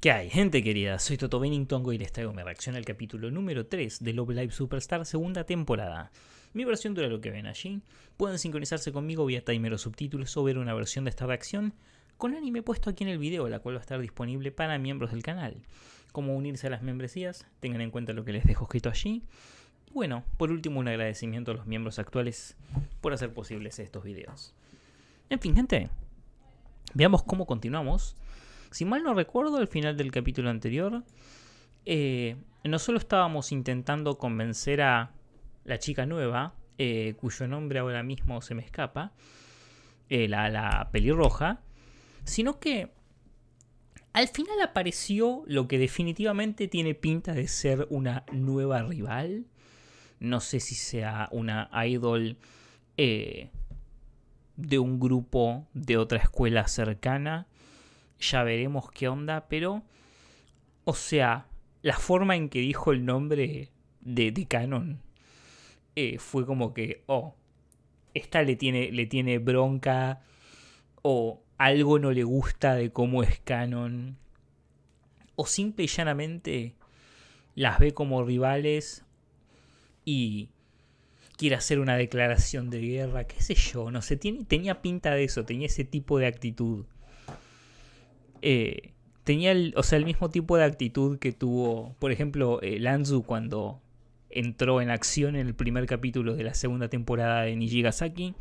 ¿Qué hay, gente querida? Soy Toto Benningtongo y les traigo mi reacción al capítulo número 3 de Love Live Superstar segunda temporada. Mi versión dura lo que ven allí. Pueden sincronizarse conmigo vía timer o subtítulos o ver una versión de esta reacción con anime puesto aquí en el video, la cual va a estar disponible para miembros del canal. Como unirse a las membresías, tengan en cuenta lo que les dejo escrito allí. bueno, por último un agradecimiento a los miembros actuales por hacer posibles estos videos. En fin, gente, veamos cómo continuamos si mal no recuerdo, al final del capítulo anterior, eh, no solo estábamos intentando convencer a la chica nueva, eh, cuyo nombre ahora mismo se me escapa, eh, la, pelirroja, sino que al final apareció lo que definitivamente tiene pinta de ser una nueva rival. No sé si sea una idol eh, de un grupo de otra escuela cercana ya veremos qué onda, pero, o sea, la forma en que dijo el nombre de, de Canon eh, fue como que, oh, esta le tiene, le tiene bronca o algo no le gusta de cómo es Canon. O simple y llanamente las ve como rivales y quiere hacer una declaración de guerra, qué sé yo, no sé, tenía pinta de eso, tenía ese tipo de actitud. Eh, tenía el, o sea, el mismo tipo de actitud que tuvo, por ejemplo, eh, Lanzu cuando entró en acción en el primer capítulo de la segunda temporada de Nijigasaki,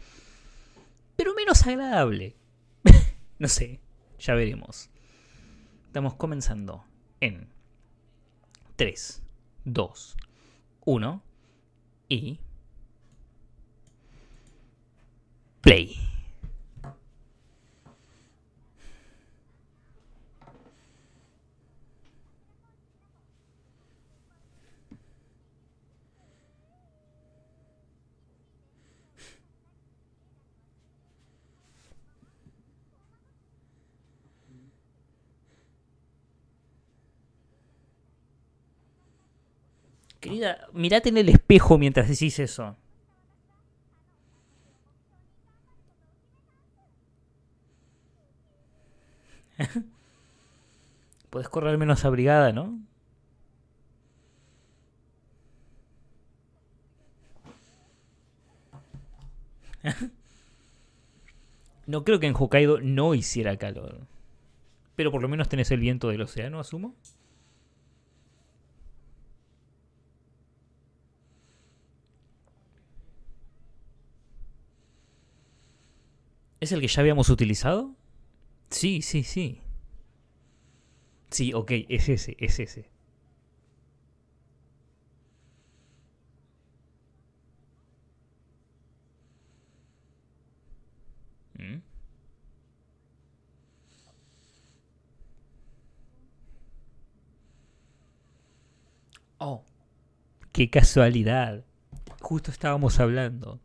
pero menos agradable. no sé, ya veremos. Estamos comenzando en 3, 2, 1 y... Play. Querida, mirate en el espejo mientras decís eso. Podés correr menos abrigada, ¿no? No creo que en Hokkaido no hiciera calor. Pero por lo menos tenés el viento del océano, asumo. ¿Es el que ya habíamos utilizado? Sí, sí, sí. Sí, ok, es ese, es ese. ¿Mm? Oh, qué casualidad. Justo estábamos hablando.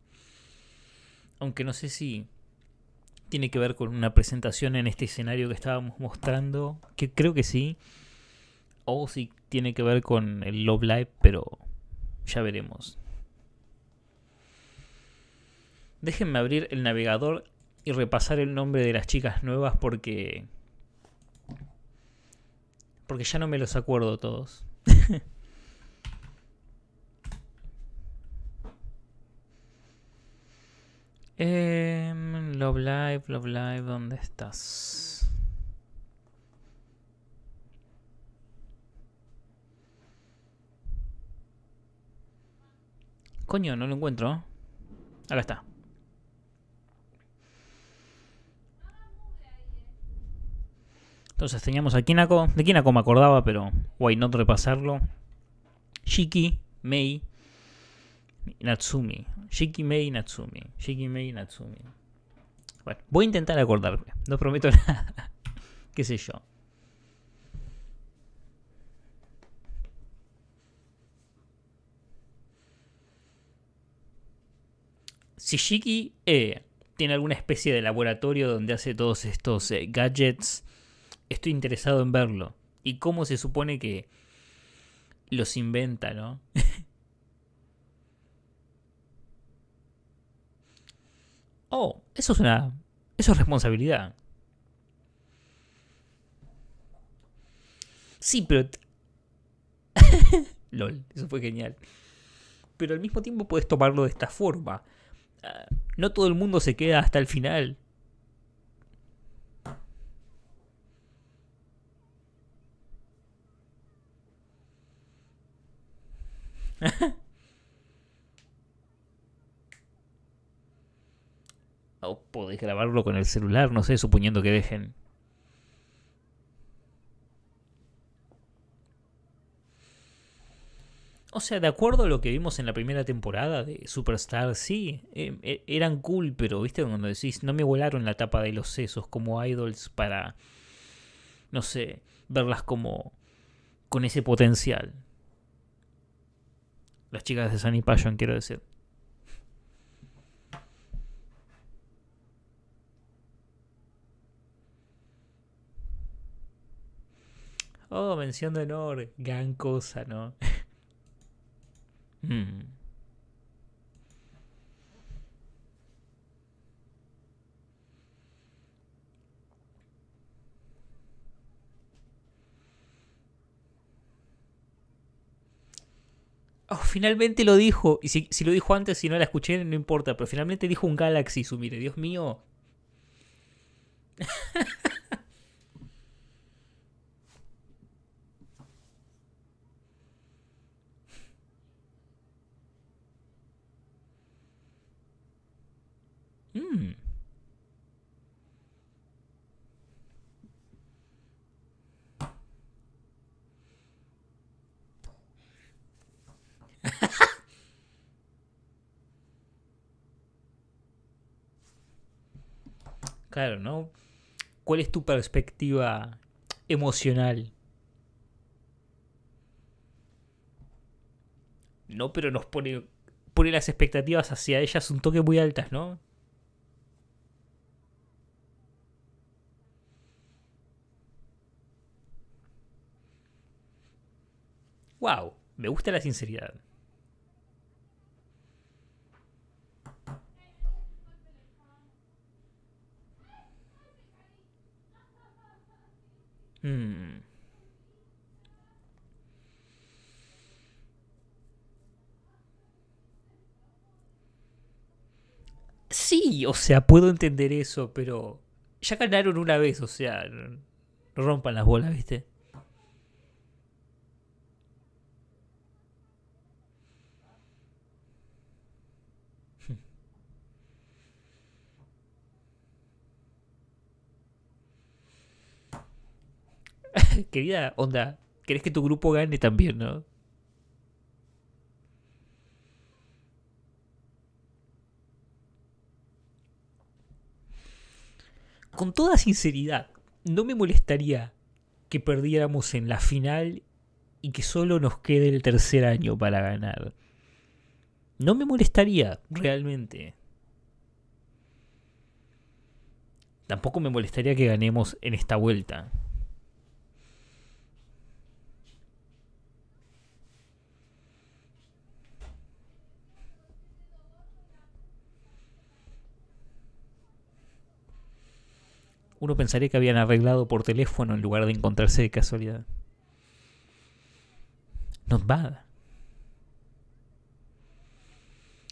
Aunque no sé si tiene que ver con una presentación en este escenario que estábamos mostrando, que creo que sí. O si tiene que ver con el Love Live, pero ya veremos. Déjenme abrir el navegador y repasar el nombre de las chicas nuevas porque porque ya no me los acuerdo todos. Em, Love Live, Love Live, ¿dónde estás? Coño, no lo encuentro. Acá está. Entonces teníamos a Kinako. De Kinako me acordaba, pero guay, no repasarlo. Shiki, Mei, Natsumi. Mei Natsumi. Mei Natsumi. Bueno, voy a intentar acordarme. No prometo nada. ¿Qué sé yo? Si Shiki eh, tiene alguna especie de laboratorio donde hace todos estos eh, gadgets, estoy interesado en verlo. Y cómo se supone que los inventa, ¿no? Oh, eso es una. Eso es responsabilidad. Sí, pero. LOL, eso fue genial. Pero al mismo tiempo puedes tomarlo de esta forma. Ah, no todo el mundo se queda hasta el final. O podés grabarlo con el celular, no sé, suponiendo que dejen. O sea, de acuerdo a lo que vimos en la primera temporada de Superstar, sí, eh, e-, eran cool, pero viste cuando decís, no me volaron la tapa de los sesos como idols para, no sé, verlas como con ese potencial. Las chicas de Sunny Passion, quiero decir. Oh, mención de honor, gran cosa, ¿no? Mm. Oh, finalmente lo dijo. Y si, si, lo dijo antes, si no la escuché, no importa. Pero finalmente dijo un Galaxy su mire, Dios mío. Claro, ¿no? ¿Cuál es tu perspectiva emocional? No, pero nos pone, pone las expectativas hacia ellas un toque muy altas, ¿no? Wow, me gusta la sinceridad. Hmm. Sí, o sea, puedo entender eso, pero ya ganaron una vez, o sea, rompan las bolas, ¿viste? querida, onda, querés que tu grupo gane también, ¿no? Con toda sinceridad, no me molestaría que perdiéramos en la final y que solo nos quede el tercer año para ganar. No me molestaría, realmente. Tampoco me molestaría que ganemos en esta vuelta. Uno pensaría que habían arreglado por teléfono en lugar de encontrarse de casualidad. Not bad.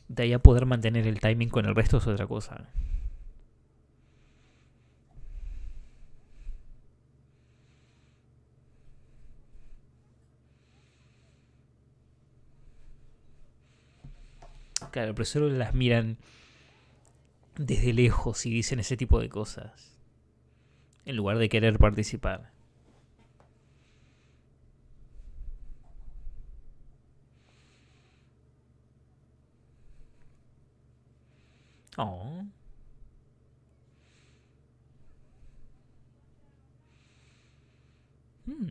De ahí a poder mantener el timing con el resto es otra cosa. Claro, pero solo las miran desde lejos y dicen ese tipo de cosas en lugar de querer participar. Oh. Hmm.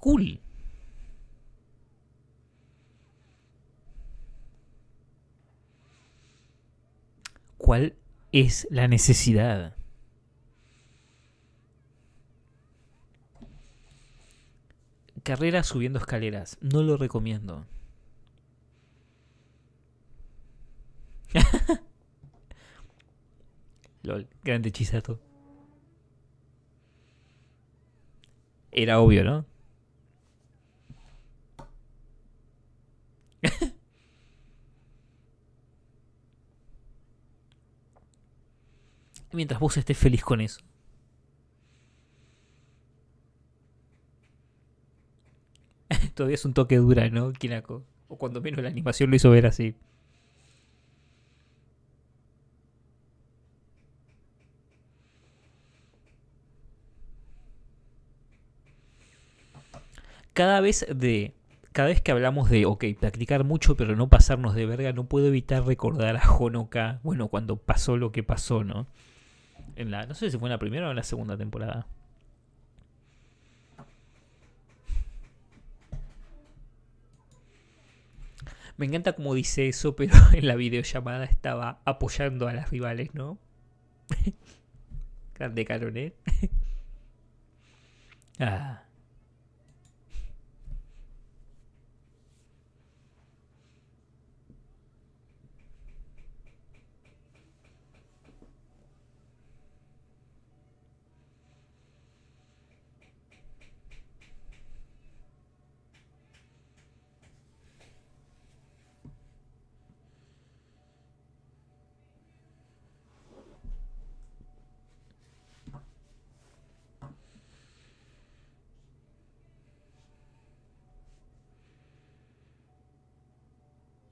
Cool. ¿Cuál es la necesidad. Carrera subiendo escaleras, no lo recomiendo. LOL, grande Chisato. Era obvio, ¿no? mientras vos estés feliz con eso. Todavía es un toque dura, ¿no? Kinako. O cuando menos la animación lo hizo ver así. Cada vez de cada vez que hablamos de, ok, practicar mucho pero no pasarnos de verga, no puedo evitar recordar a Honoka, bueno, cuando pasó lo que pasó, ¿no? en la, no sé si fue en la primera o en la segunda temporada. Me encanta cómo dice eso, pero en la videollamada estaba apoyando a las rivales, ¿no? Grande Caronet. ¿eh? ah.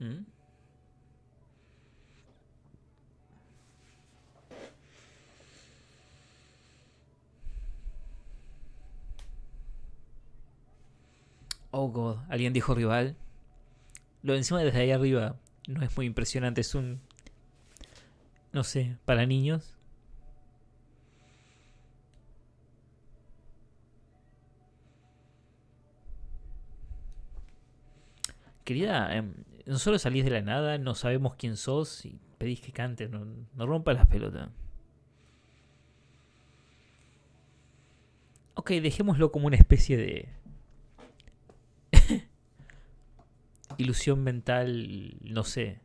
Mm. Oh god, alguien dijo rival. Lo encima desde ahí arriba no es muy impresionante, es un. No sé, para niños. Querida, em, no solo salís de la nada, no sabemos quién sos y pedís que cante, no, rompa las pelotas. Ok, dejémoslo como una especie de ilusión mental, no sé.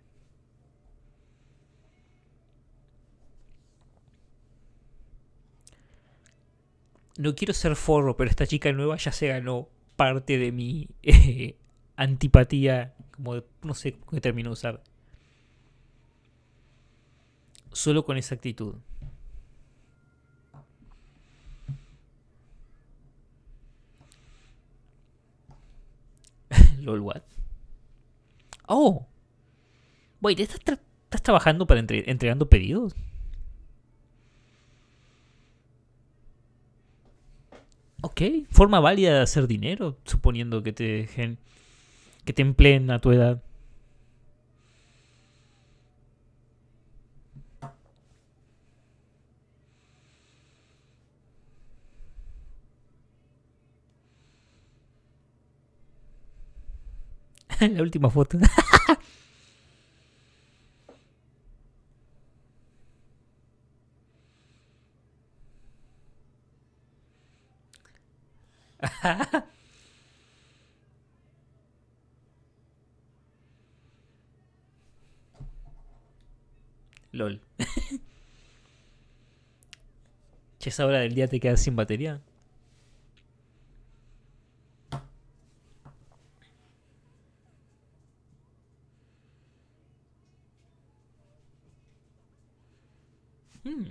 No quiero ser forro, pero esta chica nueva ya se ganó parte de mi eh, antipatía no sé qué término usar. Solo con esa actitud. LOL, what? Oh, wait, ¿estás, trabajando para entregando pedidos? Ok, forma válida de hacer dinero, suponiendo que te, dejen que te empleen a tu edad. La última foto. LOL. esa hora del día te quedas sin batería. Hmm.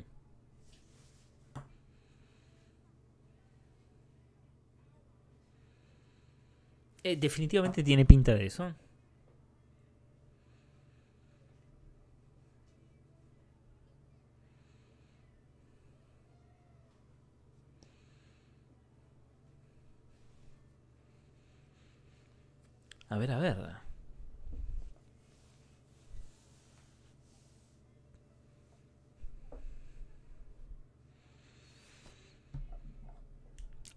Eh, definitivamente tiene pinta de eso. A ver, a ver.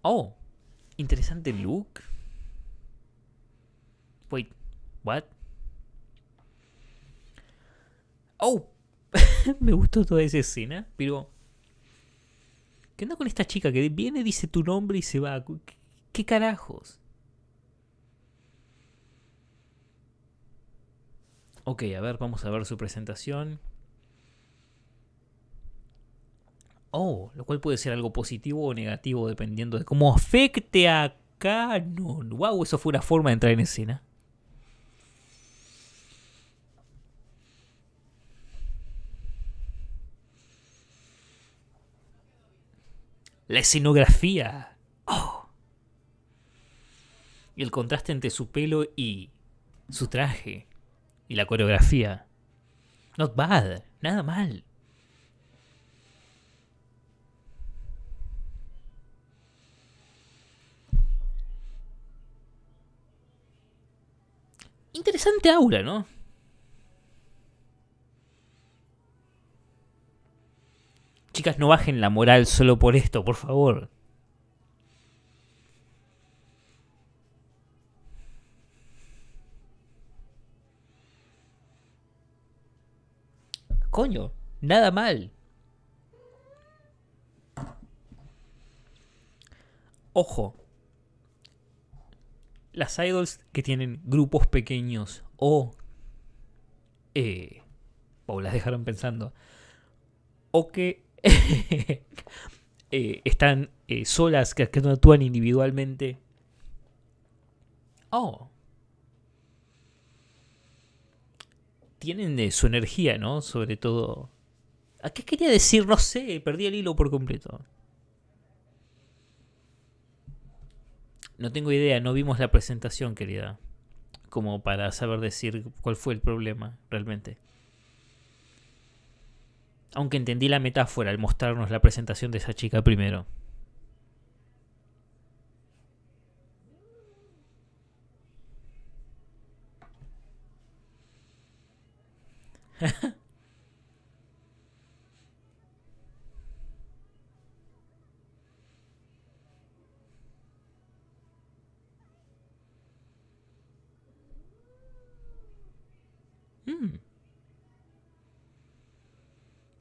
Oh, interesante look. Wait, what? Oh, me gustó toda esa escena, pero... ¿Qué onda con esta chica que viene, dice tu nombre y se va? ¿Qué, qué carajos? Ok, a ver, vamos a ver su presentación. Oh, lo cual puede ser algo positivo o negativo dependiendo de cómo afecte a Canon. Wow, eso fue una forma de entrar en escena. La escenografía. Oh. Y el contraste entre su pelo y su traje y la coreografía. Not bad, nada mal. Interesante aura, ¿no? Chicas, no bajen la moral solo por esto, por favor. Coño, nada mal. Ojo. Las idols que tienen grupos pequeños o... Eh, o las dejaron pensando. O que eh, están eh, solas, que no actúan individualmente. Oh, tienen de eh, su energía, ¿no? Sobre todo. ¿A qué quería decir? No sé, perdí el hilo por completo. No tengo idea, no vimos la presentación, querida. Como para saber decir cuál fue el problema, realmente. Aunque entendí la metáfora al mostrarnos la presentación de esa chica primero. Hmm.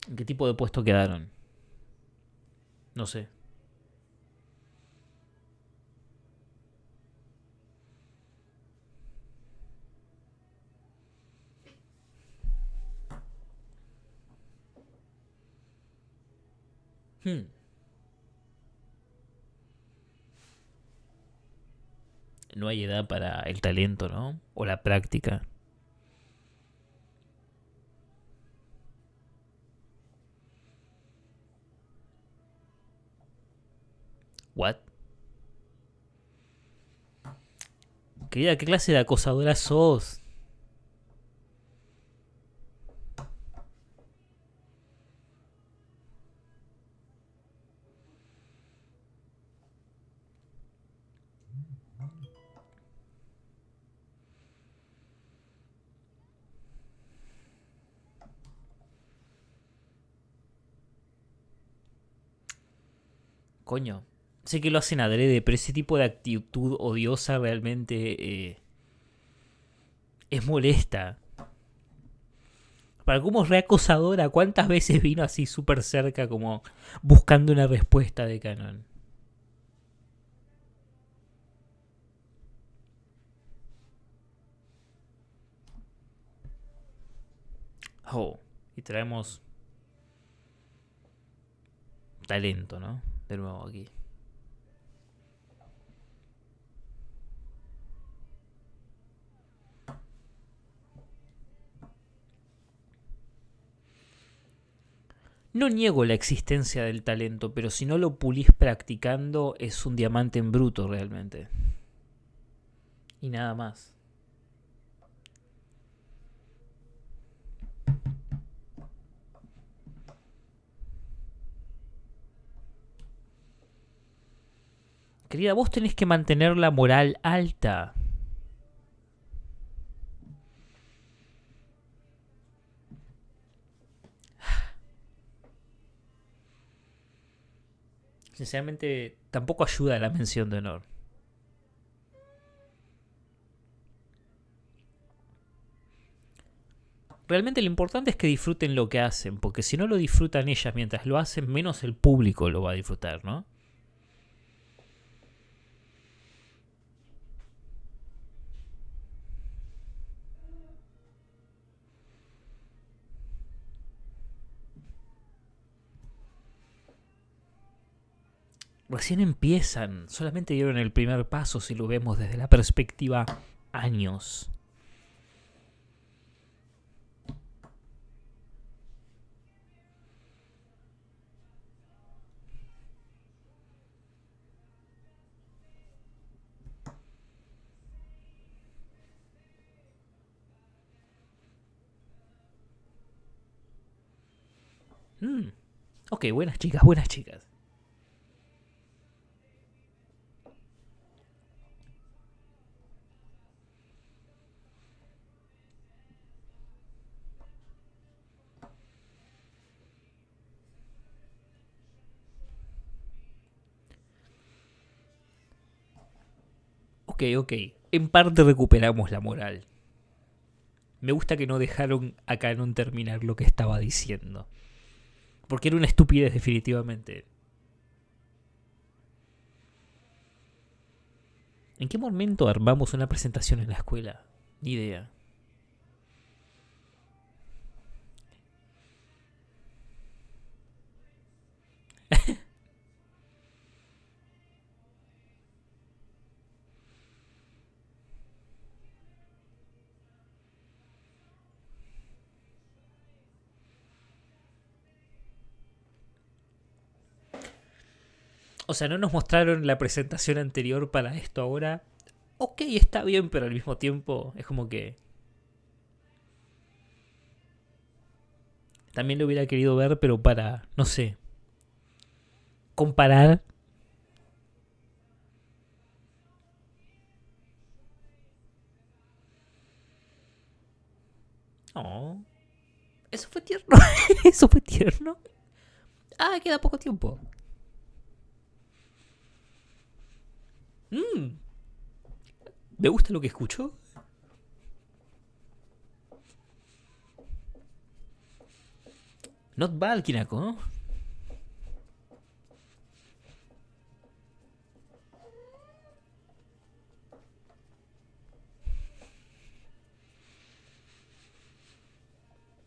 ¿En qué tipo de puesto quedaron? No sé. Hmm. No hay edad para el talento, ¿no? O la práctica. What? Querida, ¿qué clase de acosadora sos? coño, sé que lo hacen adrede, pero ese tipo de actitud odiosa realmente eh, es molesta. Para algunos reacosadora, ¿cuántas veces vino así súper cerca como buscando una respuesta de Canon? Oh, y traemos talento, ¿no? nuevo aquí. No niego la existencia del talento, pero si no lo pulís practicando es un diamante en bruto realmente. Y nada más. Querida, vos tenés que mantener la moral alta. Sinceramente, tampoco ayuda la mención de honor. Realmente lo importante es que disfruten lo que hacen, porque si no lo disfrutan ellas mientras lo hacen, menos el público lo va a disfrutar, ¿no? recién empiezan, solamente dieron el primer paso si lo vemos desde la perspectiva años. Mm. Ok, buenas chicas, buenas chicas. ok, ok. En parte recuperamos la moral. Me gusta que no dejaron a Canon terminar lo que estaba diciendo. Porque era una estupidez, definitivamente. ¿En qué momento armamos una presentación en la escuela? Ni idea. o sea, no nos mostraron la presentación anterior para esto ahora. Ok, está bien, pero al mismo tiempo es como que... También lo hubiera querido ver, pero para, no sé, comparar Oh. Eso fue tierno. Eso fue tierno. Ah, queda poco tiempo. ¿Me gusta lo que escucho? Not bad, ¿no?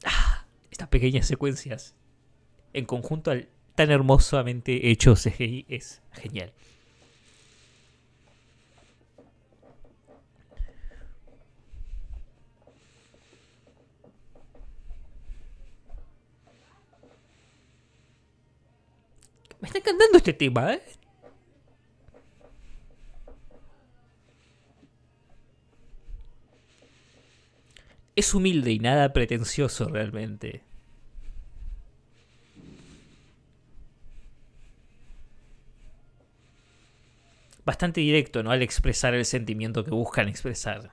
Ah, estas pequeñas secuencias en conjunto al tan hermosamente hecho CGI es genial. está encantando este tema, ¿eh? Es humilde y nada pretencioso realmente. Bastante directo, ¿no? Al expresar el sentimiento que buscan expresar.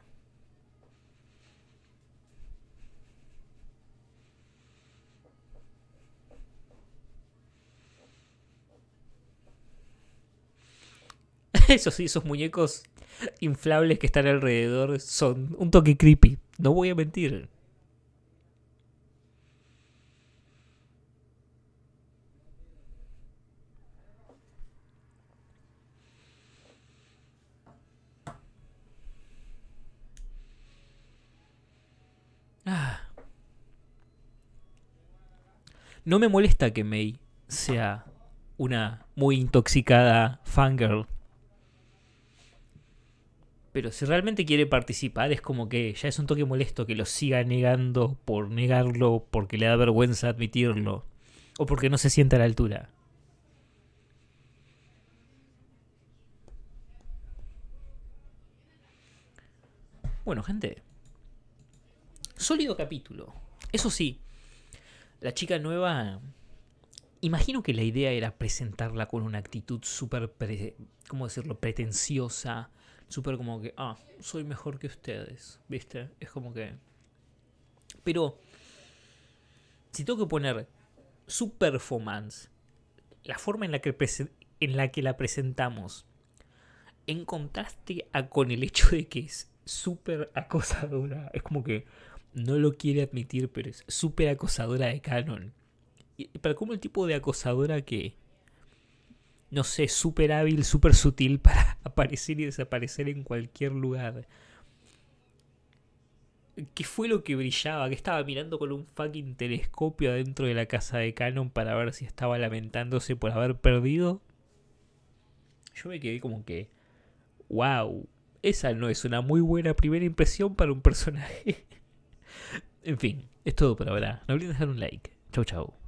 Esos sí, esos muñecos inflables que están alrededor son un toque creepy. No voy a mentir. Ah. No me molesta que May sea una muy intoxicada fangirl pero si realmente quiere participar, es como que ya es un toque molesto que lo siga negando por negarlo, porque le da vergüenza admitirlo, o porque no se sienta a la altura. Bueno, gente. Sólido capítulo. Eso sí, la chica nueva... Imagino que la idea era presentarla con una actitud súper, ¿cómo decirlo?, pretenciosa súper como que, ah, soy mejor que ustedes, ¿viste? Es como que... Pero, si tengo que poner su performance, la forma en la que, en la, que la presentamos, en contraste con el hecho de que es súper acosadora, es como que no lo quiere admitir, pero es súper acosadora de Canon. Y para como el tipo de acosadora que no sé, súper hábil, súper sutil para aparecer y desaparecer en cualquier lugar. ¿Qué fue lo que brillaba? Que estaba mirando con un fucking telescopio adentro de la casa de Canon para ver si estaba lamentándose por haber perdido. Yo me quedé como que, wow, esa no es una muy buena primera impresión para un personaje. en fin, es todo por ahora. No olviden dejar un like. Chau chau.